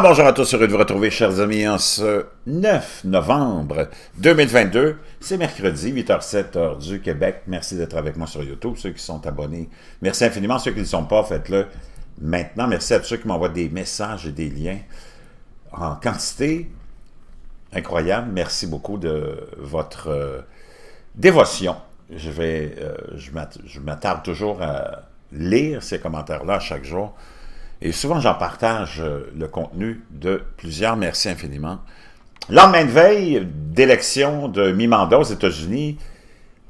bonjour à tous, heureux de vous retrouver chers amis en ce 9 novembre 2022. C'est mercredi, 8h07 du Québec. Merci d'être avec moi sur YouTube, ceux qui sont abonnés. Merci infiniment, ceux qui ne le sont pas, faites-le maintenant. Merci à tous ceux qui m'envoient des messages et des liens en quantité incroyable. Merci beaucoup de votre euh, dévotion. Je vais, euh, je m'attarde toujours à lire ces commentaires-là chaque jour. Et souvent, j'en partage euh, le contenu de plusieurs. Merci infiniment. Lendemain de veille d'élection de mi-mandat aux États-Unis,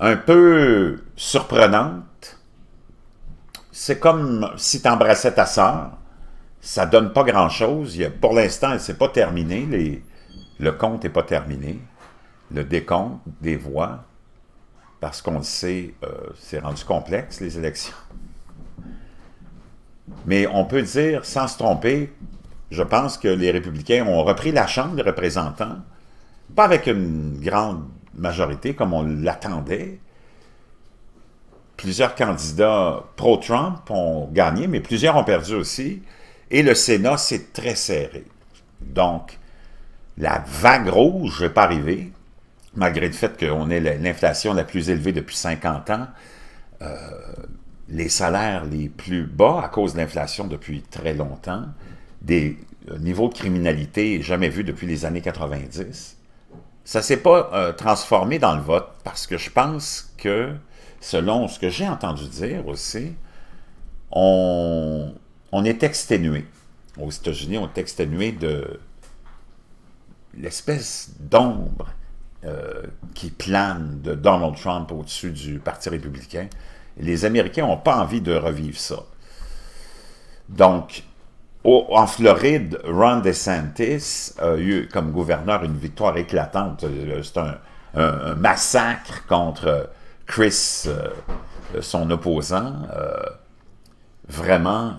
un peu surprenante, c'est comme si tu embrassais ta sœur. Ça donne pas grand-chose. Pour l'instant, c'est pas terminé. Les, le compte n'est pas terminé. Le décompte des voix, parce qu'on le sait, euh, c'est rendu complexe, les élections. Mais on peut dire, sans se tromper, je pense que les républicains ont repris la Chambre des représentants, pas avec une grande majorité comme on l'attendait. Plusieurs candidats pro-Trump ont gagné, mais plusieurs ont perdu aussi. Et le Sénat, c'est très serré. Donc, la vague rouge n'est pas arrivée, malgré le fait qu'on ait l'inflation la plus élevée depuis 50 ans. Euh, les salaires les plus bas à cause de l'inflation depuis très longtemps, des euh, niveaux de criminalité jamais vus depuis les années 90. Ça ne s'est pas euh, transformé dans le vote parce que je pense que, selon ce que j'ai entendu dire aussi, on, est exténué. Aux États-Unis, on est exténué de l'espèce d'ombre euh, qui plane de Donald Trump au-dessus du Parti républicain les Américains n'ont pas envie de revivre ça. Donc, en Floride, Ron DeSantis a eu comme gouverneur une victoire éclatante. Euh, c'est un, massacre contre Chris, euh, son opposant. Euh, vraiment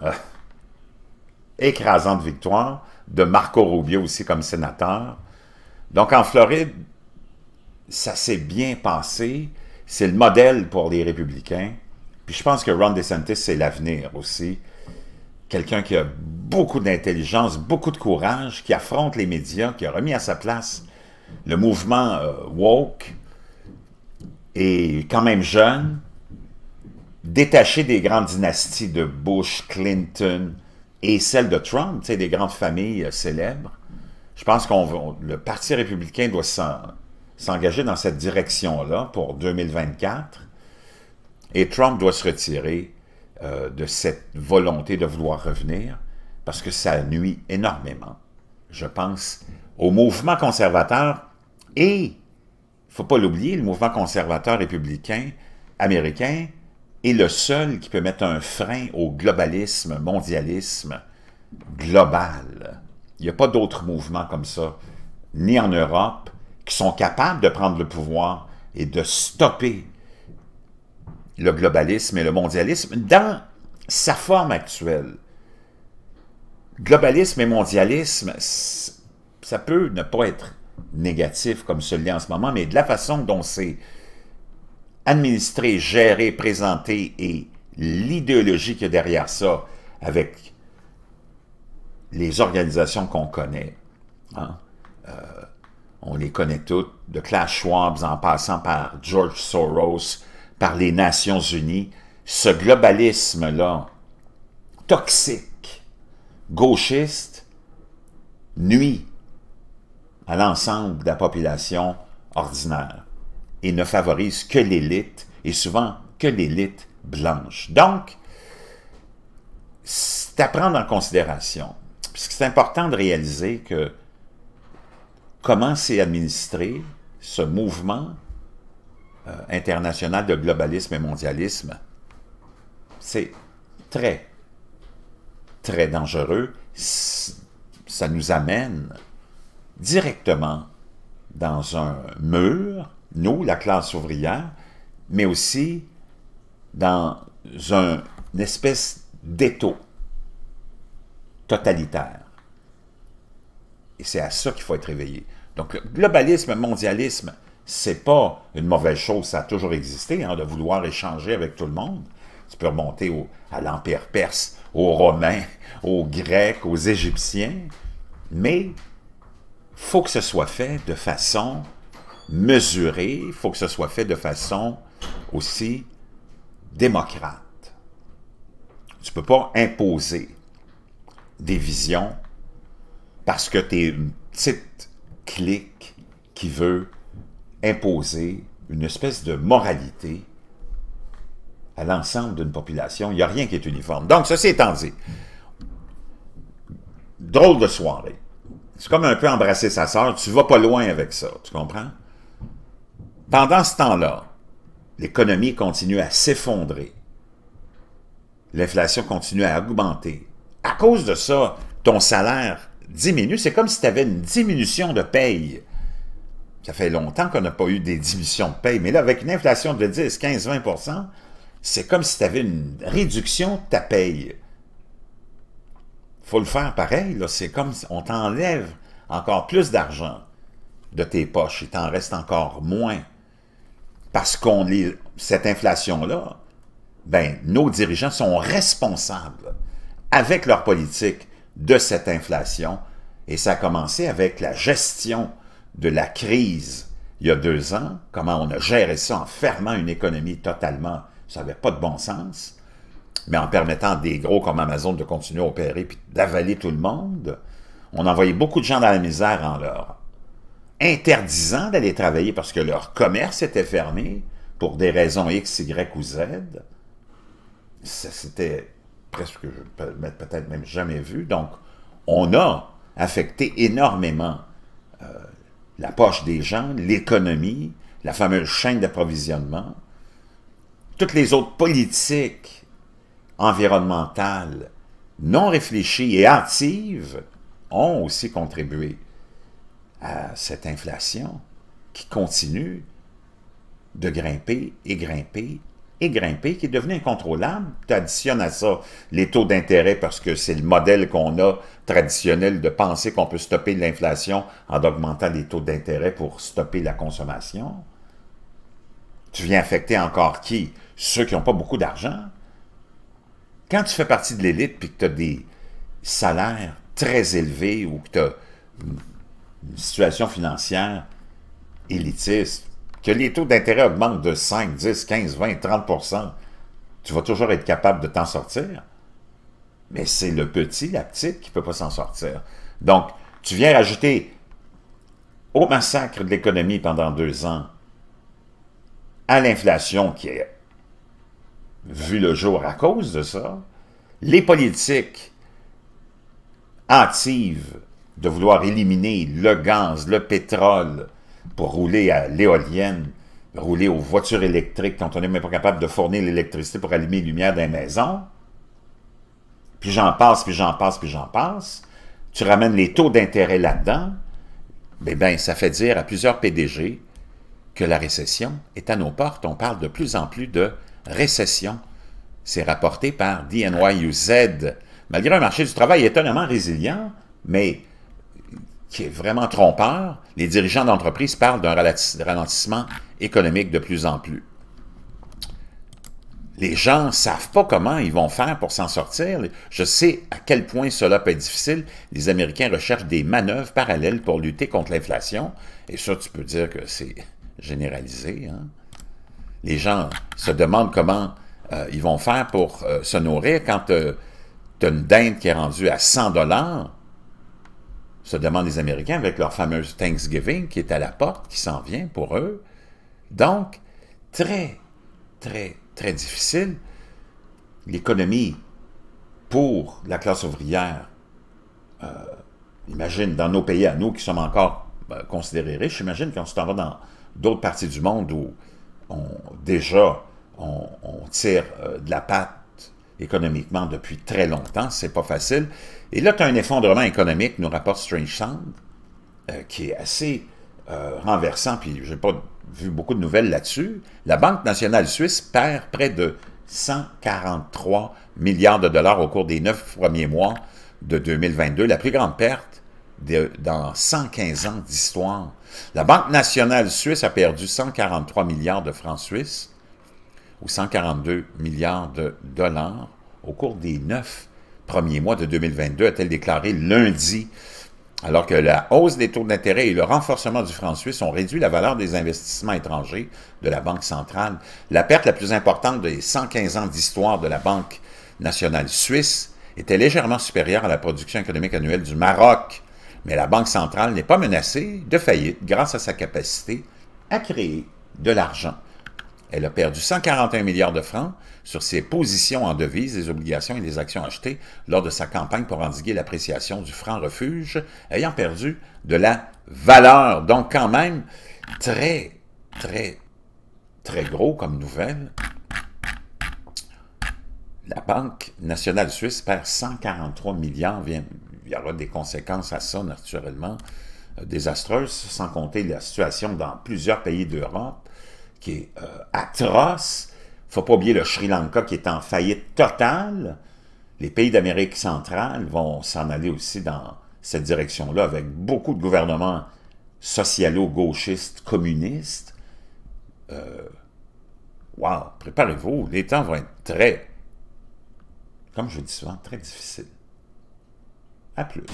écrasante victoire de Marco Rubio aussi comme sénateur. Donc en Floride, ça s'est bien passé. C'est le modèle pour les républicains. Puis je pense que Ron DeSantis, c'est l'avenir aussi. Quelqu'un qui a beaucoup d'intelligence, beaucoup de courage, qui affronte les médias, qui a remis à sa place le mouvement euh, woke, et quand même jeune, détaché des grandes dynasties de Bush, Clinton et celle de Trump, des grandes familles euh, célèbres. Je pense qu'on le Parti républicain doit s'engager dans cette direction-là pour 2024 et Trump doit se retirer euh, de cette volonté de vouloir revenir parce que ça nuit énormément, je pense, au mouvement conservateur et, il ne faut pas l'oublier, le mouvement conservateur républicain américain est le seul qui peut mettre un frein au globalisme, mondialisme global. Il n'y a pas d'autres mouvements comme ça, ni en Europe, qui sont capables de prendre le pouvoir et de stopper le globalisme et le mondialisme dans sa forme actuelle. Globalisme et mondialisme, ça peut ne pas être négatif comme celui en ce moment, mais de la façon dont c'est administré, géré, présenté et l'idéologie qu'il y a derrière ça avec les organisations qu'on connaît. Hein. Euh, on les connaît toutes, de Clash Schwab en passant par George Soros, par les Nations Unies, ce globalisme-là, toxique, gauchiste, nuit à l'ensemble de la population ordinaire et ne favorise que l'élite, et souvent que l'élite blanche. Donc, c'est à prendre en considération, puisque c'est important de réaliser que comment s'est administré, ce mouvement, euh, international de globalisme et mondialisme, c'est très, très dangereux. Ça nous amène directement dans un mur, nous, la classe ouvrière, mais aussi dans un, une espèce d'étau totalitaire. Et c'est à ça qu'il faut être éveillé. Donc, globalisme, mondialisme, c'est pas une mauvaise chose, ça a toujours existé, hein, de vouloir échanger avec tout le monde. Tu peux remonter à l'Empire perse, aux Romains, aux Grecs, aux Égyptiens, mais il faut que ce soit fait de façon mesurée, il faut que ce soit fait de façon aussi démocrate. Tu ne peux pas imposer des visions parce que tu es une petite clique qui veut imposer une espèce de moralité à l'ensemble d'une population. Il n'y a rien qui est uniforme. Donc, ceci étant dit, drôle de soirée. C'est comme un peu embrasser sa soeur. Tu vas pas loin avec ça, tu comprends? Pendant ce temps-là, l'économie continue à s'effondrer. L'inflation continue à augmenter. À cause de ça, ton salaire diminue. C'est comme si tu avais une diminution de paye ça fait longtemps qu'on n'a pas eu des diminutions de paye, mais là, avec une inflation de 10, 15, 20 c'est comme si tu avais une réduction de ta paye. faut le faire pareil, c'est comme si on t'enlève encore plus d'argent de tes poches, il t'en reste encore moins. Parce qu'on cette inflation-là, ben, nos dirigeants sont responsables avec leur politique de cette inflation. Et ça a commencé avec la gestion de la crise il y a deux ans, comment on a géré ça en fermant une économie totalement, ça n'avait pas de bon sens, mais en permettant à des gros comme Amazon de continuer à opérer puis d'avaler tout le monde, on envoyait beaucoup de gens dans la misère en leur interdisant d'aller travailler parce que leur commerce était fermé pour des raisons X, Y ou Z. C'était presque, peut-être même jamais vu. Donc, on a affecté énormément euh, la poche des gens, l'économie, la fameuse chaîne d'approvisionnement, toutes les autres politiques environnementales non réfléchies et hâtives ont aussi contribué à cette inflation qui continue de grimper et grimper et grimpé, qui est devenu incontrôlable. Tu additionnes à ça les taux d'intérêt parce que c'est le modèle qu'on a traditionnel de penser qu'on peut stopper l'inflation en augmentant les taux d'intérêt pour stopper la consommation. Tu viens affecter encore qui? Ceux qui n'ont pas beaucoup d'argent. Quand tu fais partie de l'élite et que tu as des salaires très élevés ou que tu as une situation financière élitiste, que les taux d'intérêt augmentent de 5, 10, 15, 20, 30 tu vas toujours être capable de t'en sortir. Mais c'est le petit, la petite qui ne peut pas s'en sortir. Donc, tu viens rajouter au massacre de l'économie pendant deux ans, à l'inflation qui est vue le jour à cause de ça, les politiques hâtives de vouloir éliminer le gaz, le pétrole, pour rouler à l'éolienne, rouler aux voitures électriques quand on n'est même pas capable de fournir l'électricité pour allumer les lumières des maisons. Puis j'en passe, puis j'en passe, puis j'en passe. Tu ramènes les taux d'intérêt là-dedans. Eh bien, ça fait dire à plusieurs PDG que la récession est à nos portes. On parle de plus en plus de récession. C'est rapporté par DNYUZ. Malgré un marché du travail étonnamment résilient, mais qui est vraiment trompeur, les dirigeants d'entreprise parlent d'un ralentissement économique de plus en plus. Les gens ne savent pas comment ils vont faire pour s'en sortir. Je sais à quel point cela peut être difficile. Les Américains recherchent des manœuvres parallèles pour lutter contre l'inflation. Et ça, tu peux dire que c'est généralisé. Hein. Les gens se demandent comment euh, ils vont faire pour euh, se nourrir quand euh, tu as une dinde qui est rendue à 100 dollars se demandent les Américains avec leur fameuse Thanksgiving qui est à la porte, qui s'en vient pour eux. Donc, très, très, très difficile. L'économie pour la classe ouvrière, euh, imagine, dans nos pays à nous qui sommes encore euh, considérés riches, imagine quand tu t'en vas dans d'autres parties du monde où on, déjà on, tire euh, de la patte économiquement depuis très longtemps, c'est pas facile. Et là, tu as un effondrement économique, nous rapporte Strange Sound, euh, qui est assez euh, renversant, puis j'ai pas vu beaucoup de nouvelles là-dessus. La Banque nationale suisse perd près de 143 milliards de dollars au cours des neuf premiers mois de 2022, la plus grande perte dans 115 ans d'histoire. La Banque nationale suisse a perdu 143 milliards de francs suisses ou 142 milliards de dollars au cours des neuf premiers mois de 2022, a-t-elle déclaré lundi, alors que la hausse des taux d'intérêt et le renforcement du franc suisse ont réduit la valeur des investissements étrangers de la Banque centrale. La perte la plus importante des 115 ans d'histoire de la Banque nationale suisse était légèrement supérieure à la production économique annuelle du Maroc. Mais la Banque centrale n'est pas menacée de faillite grâce à sa capacité à créer de l'argent. Elle a perdu 141 milliards de francs sur ses positions en devises, des obligations et les actions achetées lors de sa campagne pour endiguer l'appréciation du franc refuge, ayant perdu de la valeur. Donc quand même, très, très, très gros comme nouvelle. La Banque nationale suisse perd 143 milliards. Il y aura des conséquences à ça, naturellement, euh, désastreuses, sans compter la situation dans plusieurs pays d'Europe qui est Il euh, atroce. faut pas oublier le Sri Lanka qui est en faillite totale. Les pays d'Amérique centrale vont s'en aller aussi dans cette direction-là avec beaucoup de gouvernements socialo-gauchistes, communistes. Euh, wow, préparez-vous, les temps vont être très, comme je dis souvent, très difficiles. À plus.